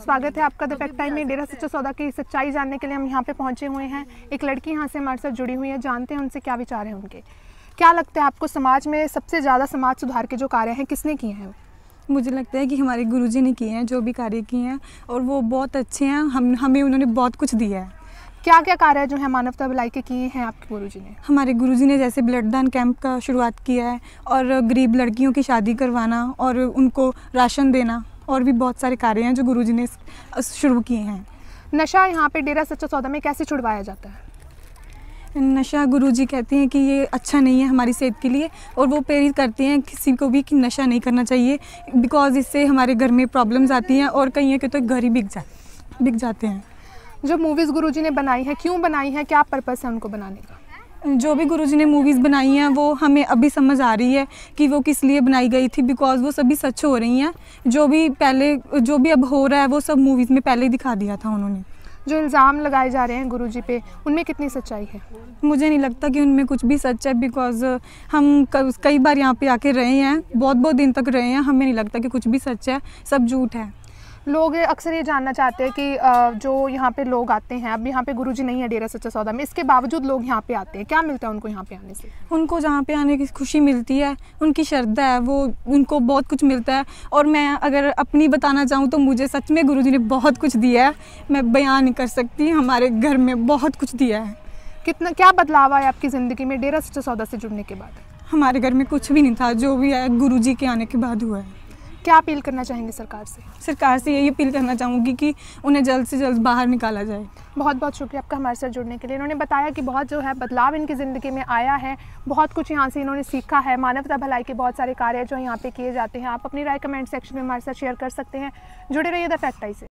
स्वागत है आपका द टाइम में डेरा सच्चा सौदा की सच्चाई जानने के लिए हम यहाँ पे पहुंचे हुए हैं एक लड़की यहाँ से हमारे साथ जुड़ी हुई है जानते हैं उनसे क्या विचार हैं उनके क्या लगता है आपको समाज में सबसे ज़्यादा समाज सुधार के जो कार्य हैं किसने किए हैं मुझे लगता है कि हमारे गुरुजी ने किए हैं जो भी कार्य किए हैं और वो बहुत अच्छे हैं हम हमें उन्होंने बहुत कुछ दिया है क्या क्या कार्य जो है मानवता भलाई के किए हैं आपके गुरु ने हमारे गुरु ने जैसे ब्लड दान कैंप का शुरुआत किया है और गरीब लड़कियों की शादी करवाना और उनको राशन देना और भी बहुत सारे कार्य हैं जो गुरुजी ने शुरू किए हैं नशा यहाँ पे डेरा सच्चा सौदा में कैसे छुड़वाया जाता है नशा गुरुजी कहते हैं कि ये अच्छा नहीं है हमारी सेहत के लिए और वो प्रेरित करते हैं किसी को भी कि नशा नहीं करना चाहिए बिकॉज़ इससे हमारे घर में प्रॉब्लम्स आती हैं और कहीं है कि तो घर ही बिक जा बिक जाते हैं जो मूवीज़ गुरुजी ने बनाई है क्यों बनाई है क्या पर्पज़ है उनको बनाने का जो भी गुरुजी ने मूवीज़ बनाई हैं वो हमें अभी समझ आ रही है कि वो किस लिए बनाई गई थी बिकॉज वो सभी सच हो रही हैं जो भी पहले जो भी अब हो रहा है वो सब मूवीज़ में पहले ही दिखा दिया था उन्होंने जो इल्ज़ाम लगाए जा रहे हैं गुरुजी पे उनमें कितनी सच्चाई है मुझे नहीं लगता कि उनमें कुछ भी सच है बिकॉज हम कई बार यहाँ पे आके रहे हैं बहुत बहुत दिन तक रहे हैं हमें नहीं लगता कि कुछ भी सच है सब झूठ है लोग अक्सर ये जानना चाहते हैं कि जो यहाँ पे लोग आते हैं अब यहाँ पे गुरु जी नहीं है डेरा सच्चा सौदा में इसके बावजूद लोग यहाँ पे आते हैं क्या मिलता है उनको यहाँ पे आने से उनको जहाँ पे आने की खुशी मिलती है उनकी श्रद्धा है वो उनको बहुत कुछ मिलता है और मैं अगर अपनी बताना चाहूँ तो मुझे सच में गुरु जी ने बहुत कुछ दिया है मैं बयान नहीं कर सकती हमारे घर में बहुत कुछ दिया है कितना क्या बदलाव आया आपकी ज़िंदगी में डेरा सच्चा सौदा से जुड़ने के बाद हमारे घर में कुछ भी नहीं था जो भी है गुरु जी के आने के बाद हुआ है क्या अपील करना चाहेंगे सरकार से सरकार से यही अपील करना चाहूँगी कि उन्हें जल्द से जल्द बाहर निकाला जाए बहुत बहुत शुक्रिया आपका हमारे साथ जुड़ने के लिए इन्होंने बताया कि बहुत जो है बदलाव इनकी ज़िंदगी में आया है बहुत कुछ यहाँ से इन्होंने सीखा है मानवता भलाई के बहुत सारे कार्य जो यहाँ पे किए जाते हैं आप अपनी राय कमेंट सेक्शन में हमारे साथ शेयर कर सकते हैं जुड़े रहिए द फैक्ट्राई से